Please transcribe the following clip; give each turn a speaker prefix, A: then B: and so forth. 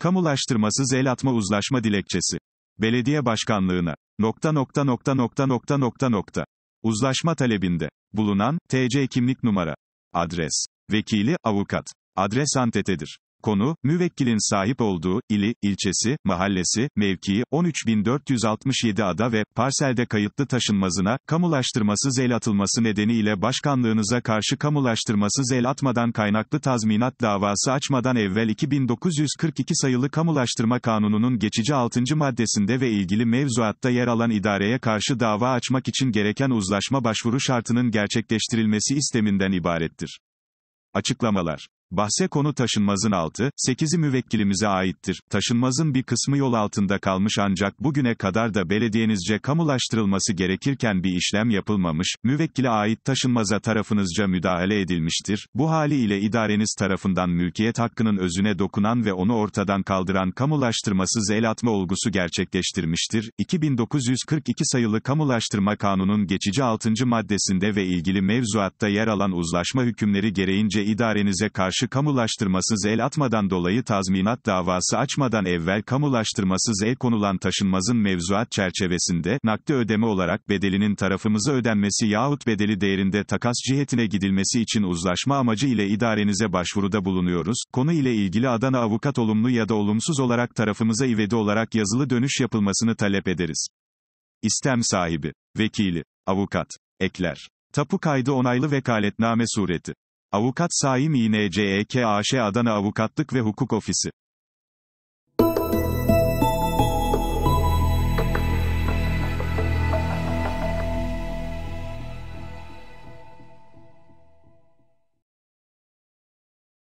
A: Kamulaştırmasız el atma uzlaşma dilekçesi. Belediye başkanlığına. Nokta nokta nokta nokta nokta nokta nokta. Uzlaşma talebinde. Bulunan, TC kimlik numara. Adres. Vekili, avukat. Adres antetedir. Konu, müvekkilin sahip olduğu, ili, ilçesi, mahallesi, mevkii, 13.467 ada ve, parselde kayıtlı taşınmazına, kamulaştırmasız el atılması nedeniyle başkanlığınıza karşı kamulaştırmasız el atmadan kaynaklı tazminat davası açmadan evvel 2942 sayılı kamulaştırma kanununun geçici 6. maddesinde ve ilgili mevzuatta yer alan idareye karşı dava açmak için gereken uzlaşma başvuru şartının gerçekleştirilmesi isteminden ibarettir. Açıklamalar Bahse konu taşınmazın altı sekizi müvekkilimize aittir. Taşınmazın bir kısmı yol altında kalmış ancak bugüne kadar da belediyenizce kamulaştırılması gerekirken bir işlem yapılmamış, müvekkile ait taşınmaza tarafınızca müdahale edilmiştir. Bu haliyle idareniz tarafından mülkiyet hakkının özüne dokunan ve onu ortadan kaldıran kamulaştırmasız el atma olgusu gerçekleştirmiştir. 2942 sayılı kamulaştırma kanunun geçici 6. maddesinde ve ilgili mevzuatta yer alan uzlaşma hükümleri gereğince idarenize karşı karşı kamulaştırmasız el atmadan dolayı tazminat davası açmadan evvel kamulaştırması zel konulan taşınmazın mevzuat çerçevesinde, nakde ödeme olarak bedelinin tarafımıza ödenmesi yahut bedeli değerinde takas cihetine gidilmesi için uzlaşma amacı ile idarenize başvuruda bulunuyoruz. Konu ile ilgili Adana avukat olumlu ya da olumsuz olarak tarafımıza ivedi olarak yazılı dönüş yapılmasını talep ederiz. İstem sahibi, vekili, avukat, ekler. Tapu kaydı onaylı vekaletname sureti. Avukat Saim İNCEKAŞ Adana Avukatlık ve Hukuk Ofisi